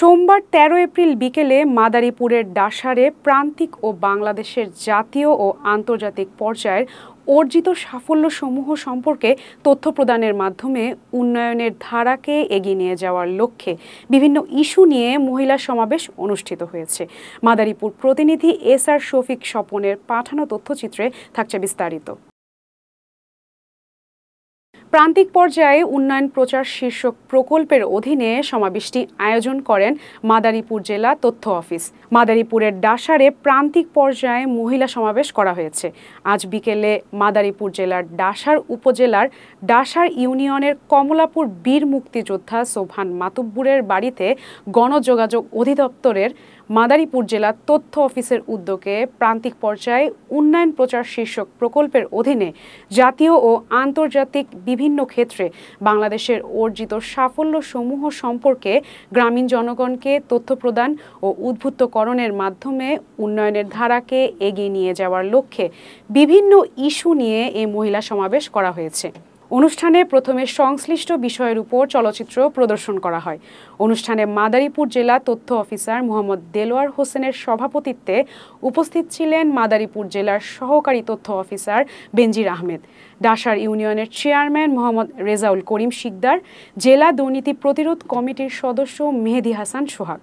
সোমবার ১৩ এপ্রিল বিকেলে মাদারীপুরের ডাসারে প্রান্তিক ও বাংলাদেশের জাতীয় ও আন্তর্জাতিক পর্যায়ের অর্জিত সাফল্যসমূহ সম্পর্কে তথ্য প্রদানের মাধ্যমে উন্নয়নের ধারাকে এগিয়ে নিয়ে যাওয়ার লক্ষ্যে বিভিন্ন ইস্যু নিয়ে মহিলা সমাবেশ অনুষ্ঠিত হয়েছে মাদারীপুর প্রতিনিধি এস আর শফিক স্বপনের পাঠানো তথ্যচিত্রে থাকছে বিস্তারিত প্রান্তিক পর্যায়ে উন্নয়ন প্রচার শীর্ষক প্রকল্পের অধীনে সমাবেশটি আয়োজন করেন মাদারীপুর জেলা তথ্য অফিস মাদারীপুরের ডাসারে প্রান্তিক পর্যায়ে মহিলা সমাবেশ করা হয়েছে আজ বিকেলে মাদারীপুর জেলার ডাসার উপজেলার ডাসার ইউনিয়নের কমলাপুর বীর মুক্তিযোদ্ধা সোভান মাতুব্বুরের বাড়িতে গণযোগাযোগ অধিদপ্তরের মাদারীপুর জেলা তথ্য অফিসের উদ্যোগে প্রান্তিক পর্যায়ে উন্নয়ন প্রচার শীর্ষক প্রকল্পের অধীনে জাতীয় ও আন্তর্জাতিক বিভিন্ন ক্ষেত্রে বাংলাদেশের অর্জিত সাফল্য সমূহ সম্পর্কে গ্রামীণ জনগণকে তথ্য প্রদান ও উদ্ভুত্তকরণের মাধ্যমে উন্নয়নের ধারাকে এগিয়ে নিয়ে যাওয়ার লক্ষ্যে বিভিন্ন ইস্যু নিয়ে এই মহিলা সমাবেশ করা হয়েছে অনুষ্ঠানে প্রথমে সংশ্লিষ্ট বিষয়ের উপর চলচ্চিত্র প্রদর্শন করা হয় অনুষ্ঠানে মাদারীপুর জেলা তথ্য অফিসার মোহাম্মদ দেলোয়ার হোসেনের সভাপতিত্বে উপস্থিত ছিলেন মাদারীপুর জেলার সহকারী তথ্য অফিসার বেনজির আহমেদ ডাসার ইউনিয়নের চেয়ারম্যান মোহাম্মদ রেজাউল করিম শিকদার জেলা দুর্নীতি প্রতিরোধ কমিটির সদস্য মেহেদি হাসান সোহাগ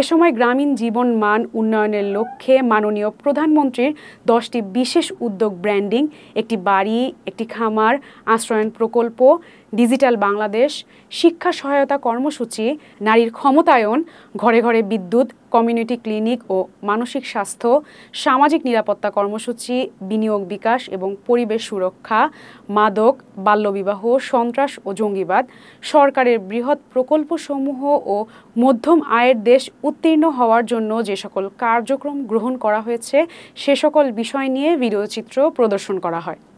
এ সময় গ্রামীণ জীবন মান উন্নয়নের লক্ষ্যে মাননীয় প্রধানমন্ত্রীর দশটি বিশেষ উদ্যোগ ব্র্যান্ডিং একটি বাড়ি একটি খামার আশ্রয়ন প্রকল্প ডিজিটাল বাংলাদেশ শিক্ষা সহায়তা কর্মসূচি নারীর ক্ষমতায়ন ঘরে ঘরে বিদ্যুৎ কমিউনিটি ক্লিনিক ও মানসিক স্বাস্থ্য সামাজিক নিরাপত্তা কর্মসূচি বিনিয়োগ বিকাশ এবং পরিবেশ সুরক্ষা মাদক বাল্যবিবাহ সন্ত্রাস ও জঙ্গিবাদ সরকারের বৃহৎ প্রকল্পসমূহ ও মধ্যম আয়ের দেশ উত্তীর্ণ হওয়ার জন্য যে সকল কার্যক্রম গ্রহণ করা হয়েছে সে সকল বিষয় নিয়ে ভিডিওচিত্র প্রদর্শন করা হয়